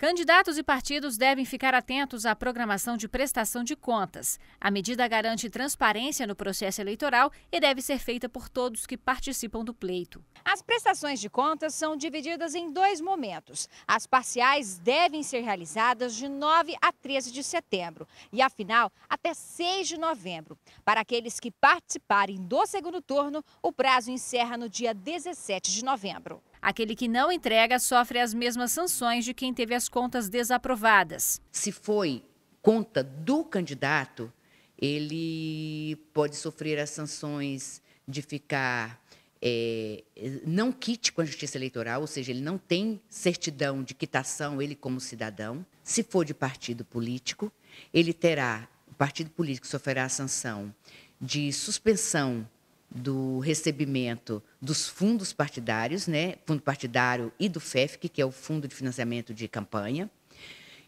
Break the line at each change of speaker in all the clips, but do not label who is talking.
Candidatos e partidos devem ficar atentos à programação de prestação de contas. A medida garante transparência no processo eleitoral e deve ser feita por todos que participam do pleito. As prestações de contas são divididas em dois momentos. As parciais devem ser realizadas de 9 a 13 de setembro e a final até 6 de novembro. Para aqueles que participarem do segundo turno, o prazo encerra no dia 17 de novembro. Aquele que não entrega sofre as mesmas sanções de quem teve as contas desaprovadas.
Se foi conta do candidato, ele pode sofrer as sanções de ficar é, não quite com a justiça eleitoral, ou seja, ele não tem certidão de quitação, tá ele como cidadão. Se for de partido político, ele terá, o partido político sofrerá a sanção de suspensão do recebimento dos fundos partidários, né, fundo partidário e do FEFC, que é o Fundo de Financiamento de Campanha,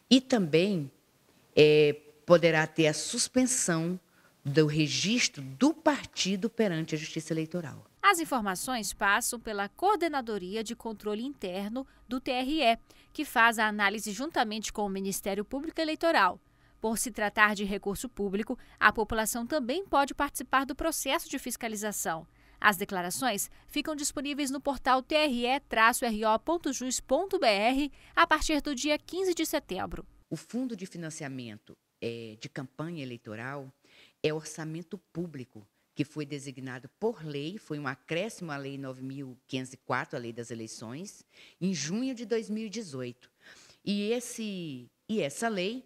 e também é, poderá ter a suspensão do registro do partido perante a Justiça Eleitoral.
As informações passam pela Coordenadoria de Controle Interno do TRE, que faz a análise juntamente com o Ministério Público Eleitoral. Por se tratar de recurso público, a população também pode participar do processo de fiscalização. As declarações ficam disponíveis no portal tre-ro.jus.br a partir do dia 15 de setembro.
O Fundo de Financiamento é, de Campanha Eleitoral é orçamento público que foi designado por lei, foi um acréscimo à Lei 9.504, a Lei das Eleições, em junho de 2018. E, esse, e essa lei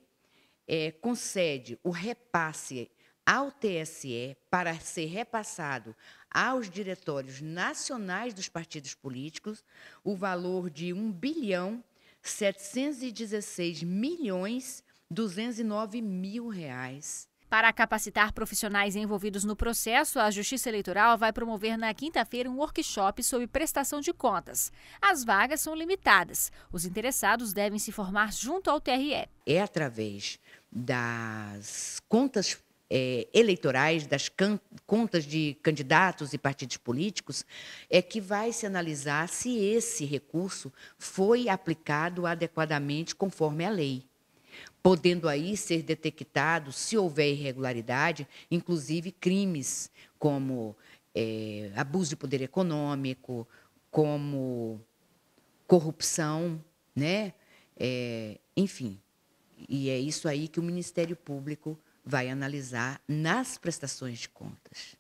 é, concede o repasse ao TSE para ser repassado aos diretórios nacionais dos partidos políticos o valor de 1
bilhão 716 milhões 209 mil reais. Para capacitar profissionais envolvidos no processo, a Justiça Eleitoral vai promover na quinta-feira um workshop sobre prestação de contas. As vagas são limitadas. Os interessados devem se formar junto ao TRE.
É através das contas é, eleitorais, das contas de candidatos e partidos políticos, é que vai se analisar se esse recurso foi aplicado adequadamente conforme a lei podendo aí ser detectado, se houver irregularidade, inclusive crimes como é, abuso de poder econômico, como corrupção, né? É, enfim, e é isso aí que o Ministério Público vai analisar nas prestações de contas.